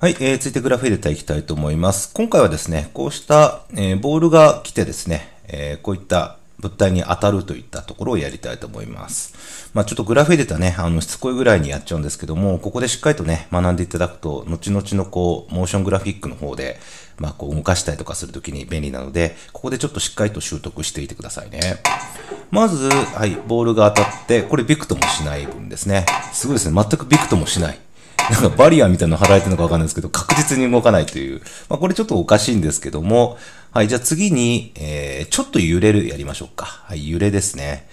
はい、えー、続いてグラフ入れていきたいと思います。今回はですね、こうした、えー、ボールが来てですね、えー、こういった物体に当たるといったところをやりたいと思います。まあちょっとグラフ入れたね、あの、しつこいぐらいにやっちゃうんですけども、ここでしっかりとね、学んでいただくと、後々のこう、モーショングラフィックの方で、まあこう動かしたりとかするときに便利なので、ここでちょっとしっかりと習得していてくださいね。まず、はい、ボールが当たって、これビクともしない分ですね。すごいですね。全くビクともしない。なんかバリアみたいなの払えてるのかわかんないですけど、確実に動かないという。まあ、これちょっとおかしいんですけども、はい、じゃあ次に、えー、ちょっと揺れるやりましょうか。はい、揺れですね。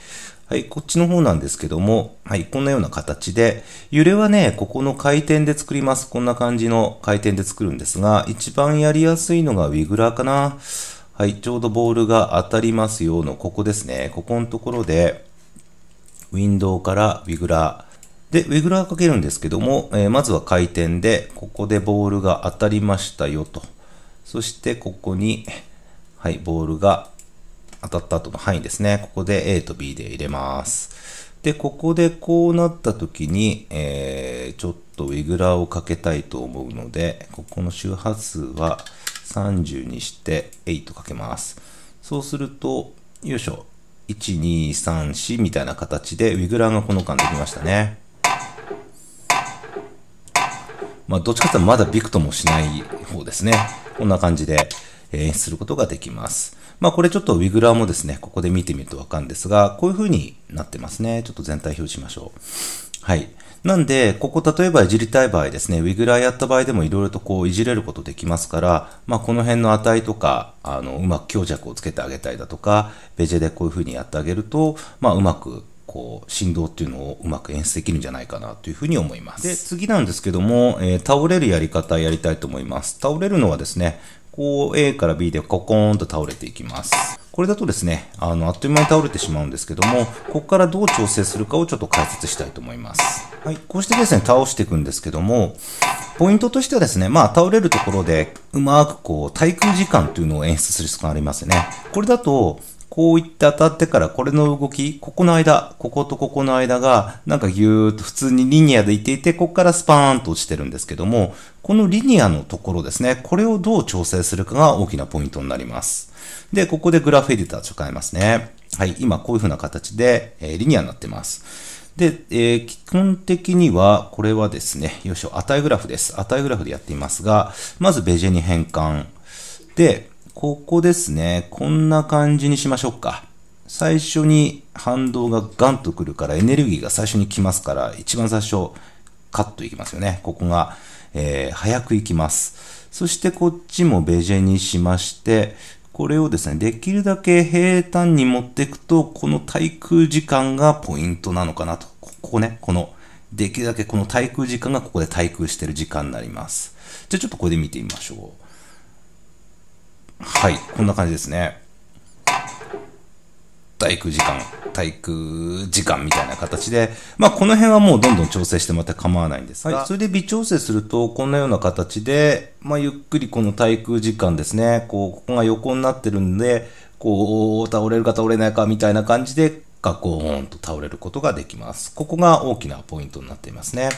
はい、こっちの方なんですけども、はい、こんなような形で、揺れはね、ここの回転で作ります。こんな感じの回転で作るんですが、一番やりやすいのがウィグラーかな。はい、ちょうどボールが当たりますよの、ここですね。ここのところで、ウィンドウからウィグラー、で、ウェグラーかけるんですけども、えー、まずは回転で、ここでボールが当たりましたよと。そして、ここに、はい、ボールが当たった後の範囲ですね。ここで A と B で入れます。で、ここでこうなった時に、えー、ちょっとウィグラーをかけたいと思うので、ここの周波数は30にして8かけます。そうすると、よいしょ。1、2、3、4みたいな形で、ウィグラーがこの間できましたね。まあ、どっちかというとまだビクともしない方ですね。こんな感じで演出することができます。まあ、これちょっとウィグラーもですね、ここで見てみるとわかるんですが、こういう風になってますね。ちょっと全体表示しましょう。はい。なんで、ここ例えばいじりたい場合ですね、ウィグラーやった場合でもいろいろとこういじれることできますから、まあこの辺の値とか、あの、うまく強弱をつけてあげたいだとか、ベジェでこういう風にやってあげると、まあうまくこう振動っていうのをうまく演出できるんじゃないかなというふうに思います。で、次なんですけども、えー、倒れるやり方やりたいと思います。倒れるのはですね、こう A から B でココーンと倒れていきます。これだとですね、あの、あっという間に倒れてしまうんですけども、ここからどう調整するかをちょっと解説したいと思います。はい、こうしてですね、倒していくんですけども、ポイントとしてはですね、まあ倒れるところでうまくこう、対空時間というのを演出する必要がありますね。これだと、こういって当たってからこれの動き、ここの間、こことここの間が、なんかぎゅーっと普通にリニアでいていて、ここからスパーンと落ちてるんですけども、このリニアのところですね、これをどう調整するかが大きなポイントになります。で、ここでグラフエディターを使いえますね。はい、今こういう風な形で、えー、リニアになってます。で、えー、基本的には、これはですね、よいしょ、値グラフです。値グラフでやっていますが、まずベジェに変換。で、ここですね。こんな感じにしましょうか。最初に反動がガンとくるからエネルギーが最初に来ますから、一番最初、カットいきますよね。ここが、えー、早くいきます。そしてこっちもベジェにしまして、これをですね、できるだけ平坦に持っていくと、この滞空時間がポイントなのかなと。ここね、この、できるだけこの滞空時間がここで滞空してる時間になります。じゃあちょっとこれで見てみましょう。はい、こんな感じですね。体育時間、体育時間みたいな形で、まあこの辺はもうどんどん調整してまた構わないんですが、はい、それで微調整するとこんなような形で、まあゆっくりこの体育時間ですね、こう、ここが横になってるんで、こう、倒れるか倒れないかみたいな感じで、がゴーンと倒れることができます。ここが大きなポイントになっていますね。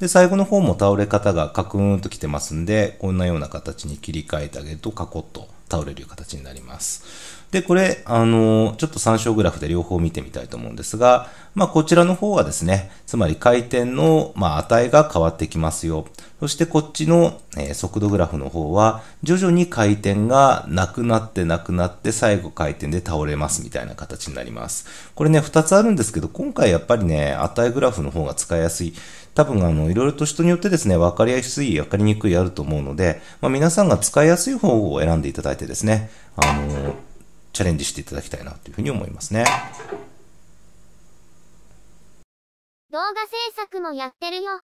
で、最後の方も倒れ方がカクーンときてますんで、こんなような形に切り替えてあげるとカコッと倒れる形になります。で、これ、あの、ちょっと参照グラフで両方見てみたいと思うんですが、まあ、こちらの方はですね、つまり回転の、まあ、値が変わってきますよ。そしてこっちの、えー、速度グラフの方は、徐々に回転がなくなってなくなって、最後回転で倒れますみたいな形になります。これね、2つあるんですけど、今回やっぱりね、値グラフの方が使いやすい。多分あの、いろいろと人によってですね、分かりやすい、分かりにくいあると思うので、まあ、皆さんが使いやすい方を選んでいただいてですね、あの、チャレンジしていただきたいなというふうに思いますね。動画制作もやってるよ。